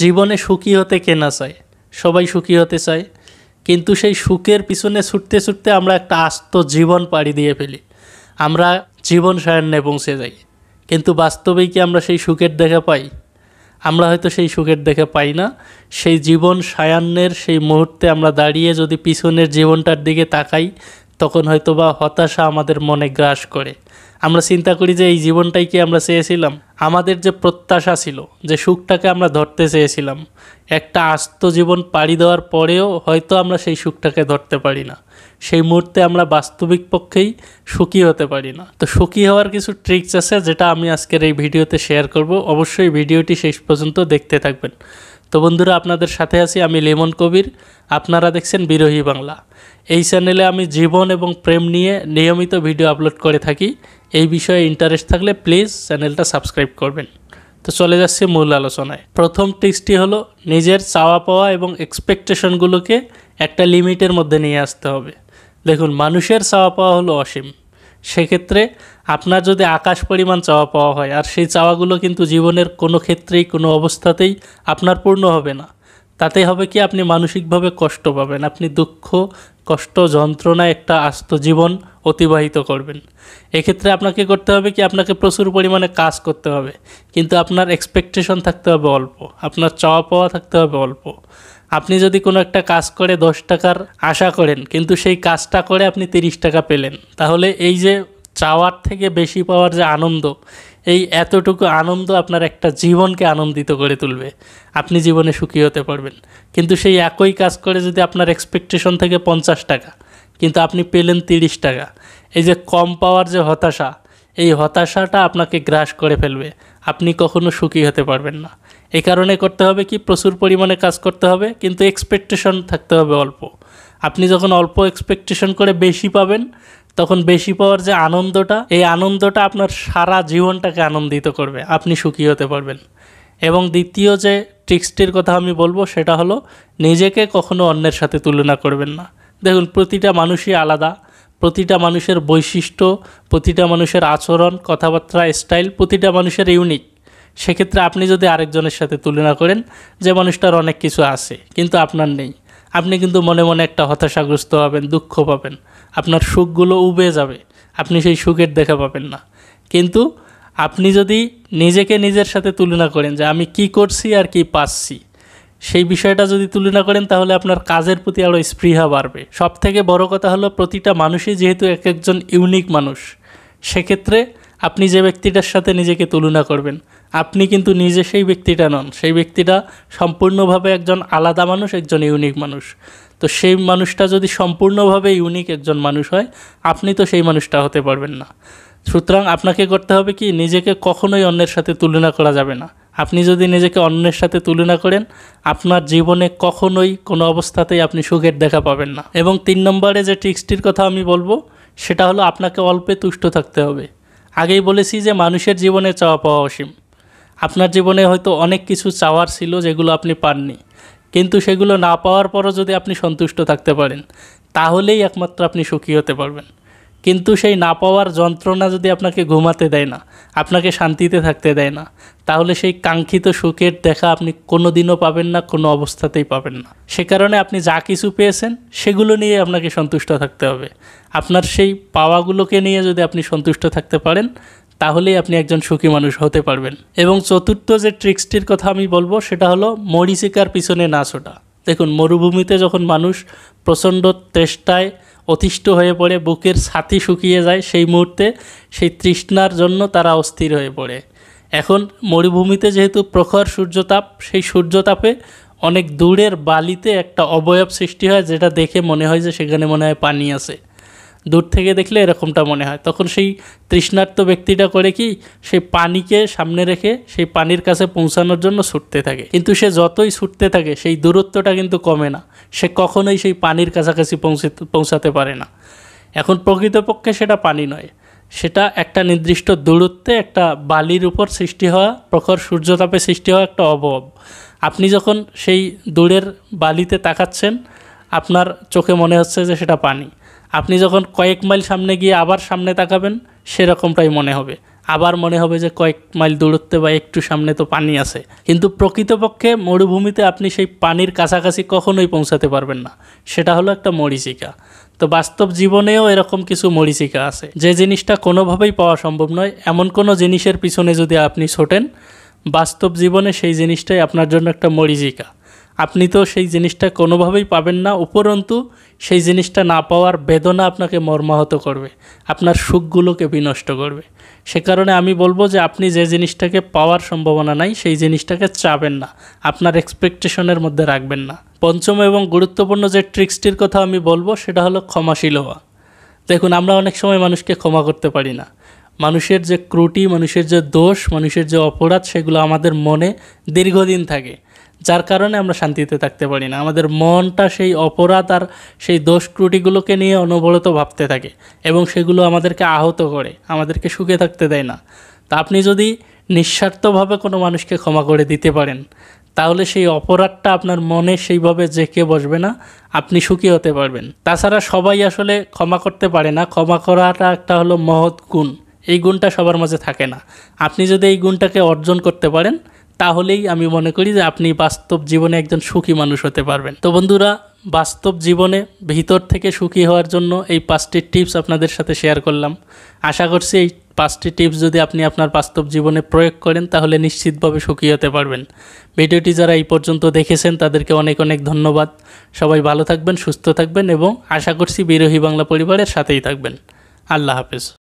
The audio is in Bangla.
জীবনে সুখী হতে কেনা চায় সবাই সুখী হতে চায় কিন্তু সেই সুখের পিছনে ছুটতে ছুটতে আমরা একটা আস্ত জীবন পাড়ি দিয়ে ফেলি আমরা জীবন সায়ান্নে পৌঁছে যাই কিন্তু বাস্তবেই কি আমরা সেই সুখের দেখা পাই আমরা হয়তো সেই সুখের দেখা পাই না সেই জীবন সায়ান্নের সেই মুহূর্তে আমরা দাঁড়িয়ে যদি পিছনের জীবনটার দিকে তাকাই তখন হয়তো বা হতাশা আমাদের মনে গ্রাস করে আমরা চিন্তা করি যে এই জীবনটাই কি আমরা চেয়েছিলাম আমাদের যে প্রত্যাশা ছিল যে সুখটাকে আমরা ধরতে চেয়েছিলাম একটা আস্ত জীবন পাড়ি দেওয়ার পরেও হয়তো আমরা সেই সুখটাকে ধরতে পারি না সেই মুহূর্তে আমরা বাস্তবিক পক্ষেই সুখী হতে পারি না তো সুখী হওয়ার কিছু ট্রিক্স আছে যেটা আমি আজকের এই ভিডিওতে শেয়ার করব অবশ্যই ভিডিওটি শেষ পর্যন্ত দেখতে থাকবেন তো বন্ধুরা আপনাদের সাথে আছি আমি লেমন কবির আপনারা দেখছেন বিরোহী বাংলা এই চ্যানেলে আমি জীবন এবং প্রেম নিয়ে নিয়মিত ভিডিও আপলোড করে থাকি এই বিষয়ে ইন্টারেস্ট থাকলে প্লিজ চ্যানেলটা সাবস্ক্রাইব করবেন তো চলে যাচ্ছি মূল আলোচনায় প্রথম টিপসটি হলো নিজের চাওয়া পাওয়া এবং এক্সপেকটেশনগুলোকে একটা লিমিটের মধ্যে নিয়ে আসতে হবে দেখুন মানুষের চাওয়া পাওয়া হলো অসীম সেক্ষেত্রে আপনার যদি আকাশ পরিমাণ চাওয়া পাওয়া হয় আর সেই চাওয়াগুলো কিন্তু জীবনের কোনো ক্ষেত্রেই কোনো অবস্থাতেই আপনার পূর্ণ হবে না তাতে হবে কি আপনি মানসিকভাবে কষ্ট পাবেন আপনি দুঃখ কষ্ট যন্ত্রণায় একটা আস্ত জীবন অতিবাহিত করবেন এক্ষেত্রে আপনাকে করতে হবে কি আপনাকে প্রচুর পরিমাণে কাজ করতে হবে কিন্তু আপনার এক্সপেকটেশন থাকতে হবে অল্প আপনার চাওয়া পাওয়া থাকতে হবে অল্প আপনি যদি কোনো একটা কাজ করে দশ টাকার আশা করেন কিন্তু সেই কাজটা করে আপনি তিরিশ টাকা পেলেন তাহলে এই যে চাওয়ার থেকে বেশি পাওয়ার যে আনন্দ এই এতটুকু আনন্দ আপনার একটা জীবনকে আনন্দিত করে তুলবে আপনি জীবনে সুখী হতে পারবেন কিন্তু সেই একই কাজ করে যদি আপনার এক্সপেকটেশন থেকে পঞ্চাশ টাকা কিন্তু আপনি পেলেন তিরিশ টাকা এই যে কম পাওয়ার যে হতাশা এই হতাশাটা আপনাকে গ্রাস করে ফেলবে আপনি কখনো সুখী হতে পারবেন না এই কারণে করতে হবে কি প্রচুর পরিমাণে কাজ করতে হবে কিন্তু এক্সপেকটেশন থাকতে হবে অল্প আপনি যখন অল্প এক্সপেকটেশন করে বেশি পাবেন তখন বেশি পাওয়ার যে আনন্দটা এই আনন্দটা আপনার সারা জীবনটাকে আনন্দিত করবে আপনি সুখী হতে পারবেন এবং দ্বিতীয় যে ট্রিক্সটির কথা আমি বলবো সেটা হলো নিজেকে কখনো অন্যের সাথে তুলনা করবেন না দেখুন প্রতিটা মানুষই আলাদা প্রতিটা মানুষের বৈশিষ্ট্য প্রতিটা মানুষের আচরণ কথাবার্তা স্টাইল প্রতিটা মানুষের ইউনিক সেক্ষেত্রে আপনি যদি আরেকজনের সাথে তুলনা করেন যে মানুষটার অনেক কিছু আছে কিন্তু আপনার নেই আপনি কিন্তু মনে মনে একটা হতাশাগ্রস্ত হবেন দুঃখ পাবেন আপনার সুখগুলো উবে যাবে আপনি সেই সুখের দেখা পাবেন না কিন্তু আপনি যদি নিজেকে নিজের সাথে তুলনা করেন যে আমি কি করছি আর কি পাচ্ছি সেই বিষয়টা যদি তুলনা করেন তাহলে আপনার কাজের প্রতি আরও স্পৃহা বাড়বে সব থেকে বড়ো কথা হলো প্রতিটা মানুষই যেহেতু এক একজন ইউনিক মানুষ সেক্ষেত্রে আপনি যে ব্যক্তিটার সাথে নিজেকে তুলনা করবেন আপনি কিন্তু নিজে সেই ব্যক্তিটা নন সেই ব্যক্তিটা সম্পূর্ণভাবে একজন আলাদা মানুষ একজন ইউনিক মানুষ তো সেই মানুষটা যদি সম্পূর্ণভাবে ইউনিক একজন মানুষ হয় আপনি তো সেই মানুষটা হতে পারবেন না সুতরাং আপনাকে করতে হবে কি নিজেকে কখনোই অন্যের সাথে তুলনা করা যাবে না আপনি যদি নিজেকে অন্যের সাথে তুলনা করেন আপনার জীবনে কখনোই কোনো অবস্থাতেই আপনি সুখের দেখা পাবেন না এবং তিন নম্বরে যে টিক্সটির কথা আমি বলবো সেটা হলো আপনাকে অল্পে তুষ্ট থাকতে হবে আগেই বলেছি যে মানুষের জীবনে চাওয়া পাওয়া অসীম আপনার জীবনে হয়তো অনেক কিছু চাওয়ার ছিল যেগুলো আপনি পাননি কিন্তু সেগুলো না পাওয়ার পরও যদি আপনি সন্তুষ্ট থাকতে পারেন তাহলেই একমাত্র আপনি সুখী হতে পারবেন কিন্তু সেই না পাওয়ার যন্ত্রণা যদি আপনাকে ঘুমাতে দেয় না আপনাকে শান্তিতে থাকতে দেয় না তাহলে সেই কাঙ্ক্ষিত সুখের দেখা আপনি কোনো দিনও পাবেন না কোনো অবস্থাতেই পাবেন না সে কারণে আপনি যা কিছু পেয়েছেন সেগুলো নিয়ে আপনাকে সন্তুষ্ট থাকতে হবে আপনার সেই পাওয়াগুলোকে নিয়ে যদি আপনি সন্তুষ্ট থাকতে পারেন তাহলেই আপনি একজন সুখী মানুষ হতে পারবেন এবং চতুর্থ যে ট্রিক্সটির কথা আমি বলবো সেটা হলো মরিচিকার পিছনে না ছোটা দেখুন মরুভূমিতে যখন মানুষ প্রচণ্ড তেষ্টায় অতিষ্ঠ হয়ে পড়ে বুকের ছাতি শুকিয়ে যায় সেই মুহূর্তে সেই তৃষ্ণার জন্য তারা অস্থির হয়ে পড়ে এখন মরুভূমিতে যেহেতু প্রখর সূর্যতাপ সেই সূর্যতাপে অনেক দূরের বালিতে একটা অবয়ব সৃষ্টি হয় যেটা দেখে মনে হয় যে সেখানে মনে হয় পানি আছে দূর থেকে দেখলে এরকমটা মনে হয় তখন সেই তৃষ্ণার্ত ব্যক্তিটা করে কি সেই পানিকে সামনে রেখে সেই পানির কাছে পৌঁছানোর জন্য ছুটতে থাকে কিন্তু সে যতই ছুটতে থাকে সেই দূরত্বটা কিন্তু কমে না সে কখনোই সেই পানির কাছাকাছি পৌঁছে পৌঁছাতে পারে না এখন প্রকৃতপক্ষে সেটা পানি নয় সেটা একটা নির্দিষ্ট দূরত্বে একটা বালির উপর সৃষ্টি হওয়া প্রখর সূর্যতাপে সৃষ্টি হওয়া একটা অবয়ব আপনি যখন সেই দূরের বালিতে তাকাচ্ছেন আপনার চোখে মনে হচ্ছে যে সেটা পানি আপনি যখন কয়েক মাইল সামনে গিয়ে আবার সামনে তাকাবেন সেরকমটাই মনে হবে আবার মনে হবে যে কয়েক মাইল দূরত্বে বা একটু সামনে তো পানি আছে কিন্তু প্রকৃতপক্ষে মরুভূমিতে আপনি সেই পানির কাছাকাছি কখনোই পৌঁছাতে পারবেন না সেটা হলো একটা মরিচিকা তো বাস্তব জীবনেও এরকম কিছু মরিচিকা আছে যে জিনিসটা কোনোভাবেই পাওয়া সম্ভব নয় এমন কোনো জিনিসের পিছনে যদি আপনি ছোটেন বাস্তব জীবনে সেই জিনিসটাই আপনার জন্য একটা মরিচিকা আপনি তো সেই জিনিসটা কোনোভাবেই পাবেন না উপরন্তু সেই জিনিসটা না পাওয়ার বেদনা আপনাকে মর্মাহত করবে আপনার সুখগুলোকে বিনষ্ট করবে সে কারণে আমি বলবো যে আপনি যে জিনিসটাকে পাওয়ার সম্ভাবনা নাই সেই জিনিসটাকে চাবেন না আপনার এক্সপেকটেশনের মধ্যে রাখবেন না পঞ্চম এবং গুরুত্বপূর্ণ যে ট্রিক্সটির কথা আমি বলবো সেটা হলো ক্ষমাশীল হওয়া দেখুন আমরা অনেক সময় মানুষকে ক্ষমা করতে পারি না মানুষের যে ক্রুটি মানুষের যে দোষ মানুষের যে অপরাধ সেগুলো আমাদের মনে দীর্ঘদিন থাকে যার কারণে আমরা শান্তিতে থাকতে পারি না আমাদের মনটা সেই অপরাধ আর সেই দোষ ত্রুটিগুলোকে নিয়ে অনবরত ভাবতে থাকে এবং সেগুলো আমাদেরকে আহত করে আমাদেরকে সুখে থাকতে দেয় না তা আপনি যদি নিঃস্বার্থভাবে কোনো মানুষকে ক্ষমা করে দিতে পারেন তাহলে সেই অপরাধটা আপনার মনে সেইভাবে জেঁকে বসবে না আপনি সুখী হতে পারবেন তাছাড়া সবাই আসলে ক্ষমা করতে পারে না ক্ষমা করাটা একটা হলো মহৎ গুণ এই গুণটা সবার মাঝে থাকে না আপনি যদি এই গুণটাকে অর্জন করতে পারেন তাহলেই আমি মনে করি যে আপনি বাস্তব জীবনে একজন সুখী মানুষ হতে পারবেন তো বন্ধুরা বাস্তব জীবনে ভিতর থেকে সুখী হওয়ার জন্য এই পাঁচটি টিপস আপনাদের সাথে শেয়ার করলাম আশা করছি এই পাঁচটি টিপস যদি আপনি আপনার বাস্তব জীবনে প্রয়োগ করেন তাহলে নিশ্চিতভাবে সুখী হতে পারবেন ভিডিওটি যারা এই পর্যন্ত দেখেছেন তাদেরকে অনেক অনেক ধন্যবাদ সবাই ভালো থাকবেন সুস্থ থাকবেন এবং আশা করছি বিরোহী বাংলা পরিবারের সাথেই থাকবেন আল্লাহ হাফেজ